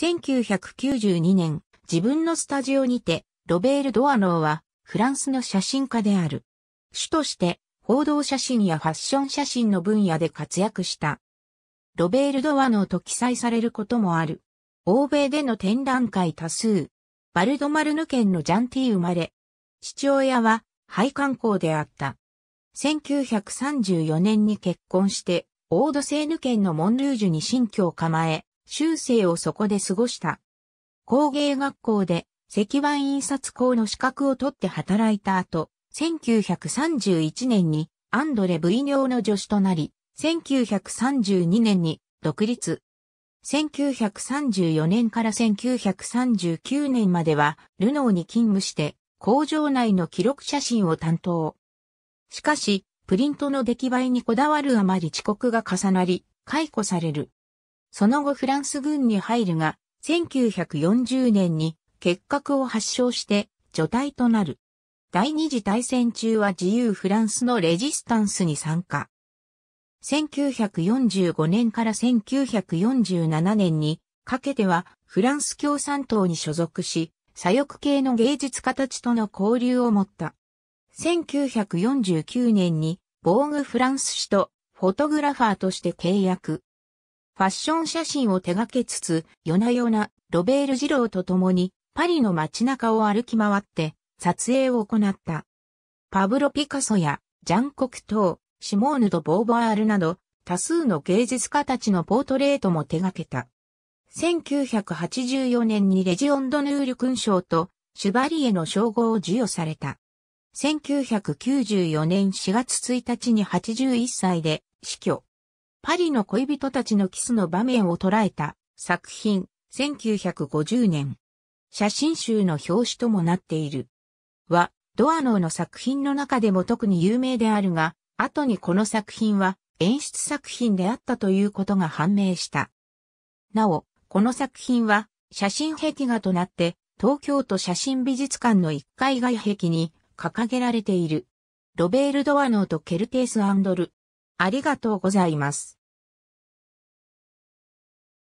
1992年、自分のスタジオにて、ロベール・ドアノーは、フランスの写真家である。主として、報道写真やファッション写真の分野で活躍した。ロベール・ドアノーと記載されることもある。欧米での展覧会多数。バルドマルヌ県のジャンティ生まれ。父親は、廃刊校であった。1934年に結婚して、オードセーヌ県のモンルージュに新居を構え、終生をそこで過ごした。工芸学校で石版印刷工の資格を取って働いた後、1931年にアンドレ・ブイニョーの助手となり、1932年に独立。1934年から1939年までは、ルノーに勤務して、工場内の記録写真を担当。しかし、プリントの出来栄えにこだわるあまり遅刻が重なり、解雇される。その後フランス軍に入るが、1940年に結核を発症して除隊となる。第二次大戦中は自由フランスのレジスタンスに参加。1945年から1947年にかけてはフランス共産党に所属し、左翼系の芸術家たちとの交流を持った。1949年に防具フランス氏とフォトグラファーとして契約。ファッション写真を手掛けつつ、夜な夜なロベール二郎と共にパリの街中を歩き回って撮影を行った。パブロ・ピカソやジャン・コクトー、シモーヌ・ド・ボーヴァールなど多数の芸術家たちのポートレートも手掛けた。1984年にレジオンド・ヌール勲章とシュバリエの称号を授与された。1994年4月1日に81歳で死去。パリの恋人たちのキスの場面を捉えた作品、1950年。写真集の表紙ともなっている。は、ドアノーの作品の中でも特に有名であるが、後にこの作品は演出作品であったということが判明した。なお、この作品は写真壁画となって東京都写真美術館の1階外壁に掲げられている。ロベール・ドアノーとケルテース・アンドル、ありがとうございます。